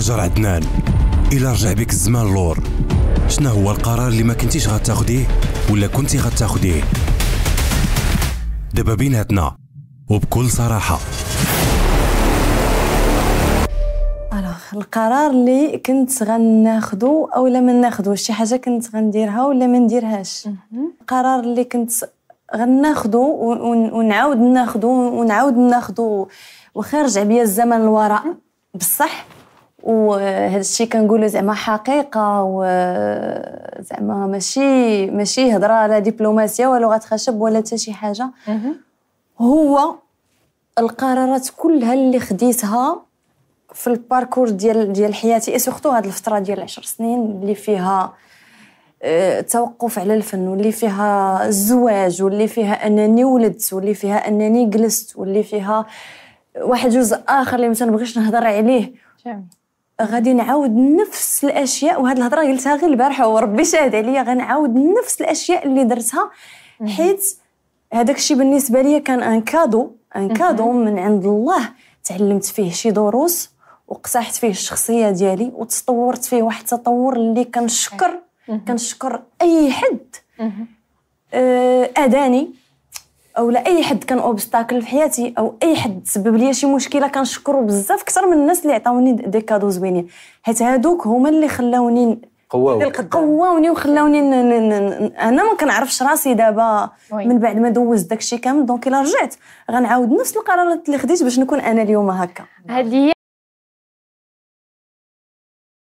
هاجر عدنان الا رجع بك الزمان لور شنو هو القرار اللي ما كنتيش غتاخديه ولا كنتي غتاخديه دابا بيناتنا وبكل صراحه القرار اللي كنت غناخدو او لا ما ناخدوش شي حاجه كنت غنديرها ولا ما نديرهاش القرار اللي كنت غناخدو ونعاود ناخدو ونعاود ناخدو وخارج رجع بيا الزمن الوراء بصح وهذا الشيء كنقولوا زعما حقيقه وزعما ماشي ماشي هضره لا دبلوماسيه ولا لغه خشب ولا حتى شي حاجه هو القرارات كلها اللي خديتها في الباركور ديال ديال حياتي سورتو هاد الفتره ديال عشر سنين اللي فيها آه، توقف على الفن واللي فيها الزواج واللي فيها انني ولدت واللي فيها انني جلست واللي فيها واحد جزء اخر اللي ما تنبغيش نهضر عليه غادي نعاود نفس الاشياء وهاد الهضره قلتها غير البارحه وربي شاهد عليا غنعاود نفس الاشياء اللي درتها حيت هذاك الشيء بالنسبه ليا كان ان كادو ان كادو من عند الله تعلمت فيه شي دروس وقصحت فيه الشخصيه ديالي وتطورت فيه واحد التطور اللي كنشكر كنشكر اي حد آه، اداني او لاي حد كان اوبستاكل في حياتي او اي حد سبب لي شي مشكله كنشكرو بزاف اكثر من الناس اللي عطاوني دي كادو زوينين حيت هادوك هما اللي خلاوني قواوني قواوني وخلاوني انا ما كنعرفش راسي دابا من بعد ما دوزت داكشي كامل دونك الا رجعت غنعاود نفس القرارات اللي خديت باش نكون انا اليوم هكا هذه